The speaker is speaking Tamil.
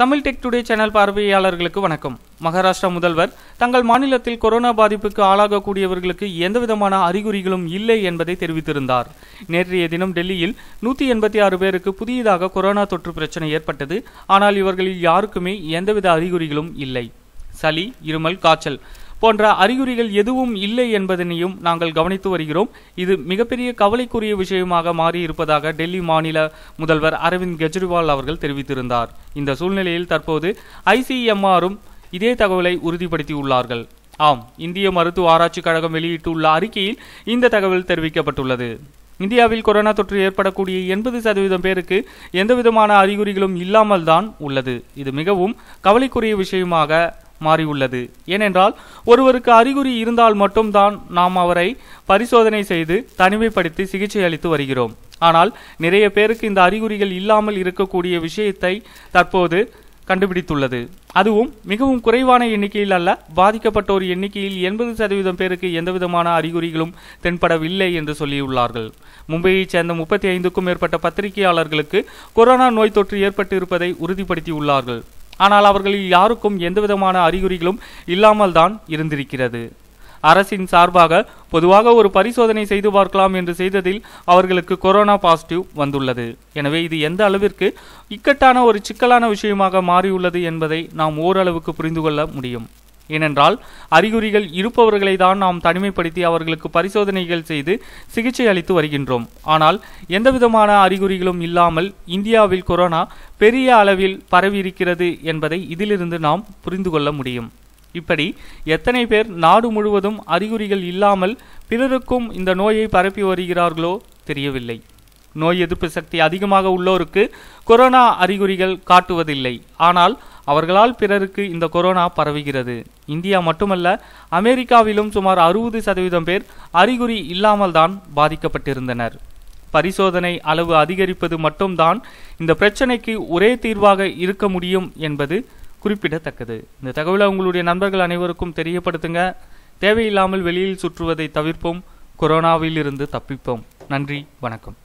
தமிழ் டெக் டுடே சேனல் பார்வையாளர்களுக்கு வணக்கம் மகாராஷ்டிரா முதல்வர் தங்கள் மாநிலத்தில் கொரோனா பாதிப்புக்கு ஆளாகக்கூடியவர்களுக்கு எந்தவிதமான அறிகுறிகளும் இல்லை என்பதை தெரிவித்திருந்தார் நேற்றைய தினம் டெல்லியில் நூற்றி எண்பத்தி ஆறு பேருக்கு புதியதாக கொரோனா தொற்று பிரச்சனை ஏற்பட்டது ஆனால் இவர்களில் யாருக்குமே எந்தவித அறிகுறிகளும் இல்லை சளி இருமல் காய்ச்சல் போன்ற அறிகுறிகள் எதுவும் இல்லை என்பதனையும் நாங்கள் கவனித்து வருகிறோம் இது மிகப்பெரிய கவலைக்குரிய விஷயமாக மாறியிருப்பதாக டெல்லி மாநில முதல்வர் அரவிந்த் கெஜ்ரிவால் அவர்கள் தெரிவித்திருந்தார் இந்த சூழ்நிலையில் தற்போது ஐசிஎம்ஆரும் இதே தகவலை உறுதிப்படுத்தியுள்ளார்கள் ஆம் இந்திய மருத்துவ ஆராய்ச்சிக் கழகம் வெளியிட்டுள்ள அறிக்கையில் இந்த தகவல் தெரிவிக்கப்பட்டுள்ளது இந்தியாவில் கொரோனா தொற்று ஏற்படக்கூடிய எண்பது சதவீதம் பேருக்கு எந்தவிதமான அறிகுறிகளும் இல்லாமல் தான் உள்ளது இது மிகவும் கவலைக்குரிய விஷயமாக மாறியுள்ளது ஏனென்றால் ஒருவருக்கு அறிகுறி இருந்தால் மட்டும்தான் நாம் அவரை பரிசோதனை செய்து தனிமைப்படுத்தி சிகிச்சை அளித்து வருகிறோம் ஆனால் நிறைய பேருக்கு இந்த அறிகுறிகள் இல்லாமல் இருக்கக்கூடிய விஷயத்தை தற்போது கண்டுபிடித்துள்ளது அதுவும் மிகவும் குறைவான எண்ணிக்கையில் அல்ல பாதிக்கப்பட்டோர் எண்ணிக்கையில் எண்பது சதவீதம் பேருக்கு எந்தவிதமான அறிகுறிகளும் தென்படவில்லை என்று சொல்லியுள்ளார்கள் மும்பையைச் சேர்ந்த முப்பத்தி ஐந்துக்கும் மேற்பட்ட பத்திரிகையாளர்களுக்கு கொரோனா நோய் தொற்று ஏற்பட்டு இருப்பதை உறுதிப்படுத்தியுள்ளார்கள் ஆனால் அவர்களில் யாருக்கும் எந்தவிதமான அறிகுறிகளும் இல்லாமல் தான் இருந்திருக்கிறது அரசின் சார்பாக பொதுவாக ஒரு பரிசோதனை செய்து பார்க்கலாம் என்று செய்ததில் அவர்களுக்கு கொரோனா பாசிட்டிவ் வந்துள்ளது எனவே இது எந்த அளவிற்கு இக்கட்டான ஒரு சிக்கலான விஷயமாக மாறியுள்ளது என்பதை நாம் ஓரளவுக்கு புரிந்து கொள்ள முடியும் ஏனென்றால் அறிகுறிகள் இருப்பவர்களை தான் நாம் தனிமைப்படுத்தி அவர்களுக்கு பரிசோதனைகள் செய்து சிகிச்சை அளித்து வருகின்றோம் ஆனால் எந்தவிதமான அறிகுறிகளும் இல்லாமல் இந்தியாவில் கொரோனா பெரிய அளவில் பரவியிருக்கிறது என்பதை இதிலிருந்து நாம் புரிந்து கொள்ள முடியும் இப்படி எத்தனை பேர் நாடு முழுவதும் அறிகுறிகள் இல்லாமல் பிறருக்கும் இந்த நோயை பரப்பி வருகிறார்களோ தெரியவில்லை நோய் எதிர்ப்பு சக்தி அதிகமாக உள்ளோருக்கு கொரோனா அறிகுறிகள் காட்டுவதில்லை ஆனால் அவர்களால் பிறருக்கு இந்த கொரோனா பரவுகிறது இந்தியா மட்டுமல்ல அமெரிக்காவிலும் சுமார் அறுபது சதவீதம் பேர் அறிகுறி இல்லாமல் தான் பாதிக்கப்பட்டிருந்தனர் பரிசோதனை அளவு அதிகரிப்பது மட்டும்தான் இந்த பிரச்சனைக்கு ஒரே தீர்வாக இருக்க முடியும் என்பது குறிப்பிடத்தக்கது இந்த தகவலை உங்களுடைய நண்பர்கள் அனைவருக்கும் தெரியப்படுத்துங்க தேவையில்லாமல் வெளியில் சுற்றுவதை தவிர்ப்போம் கொரோனாவிலிருந்து தப்பிப்போம் நன்றி வணக்கம்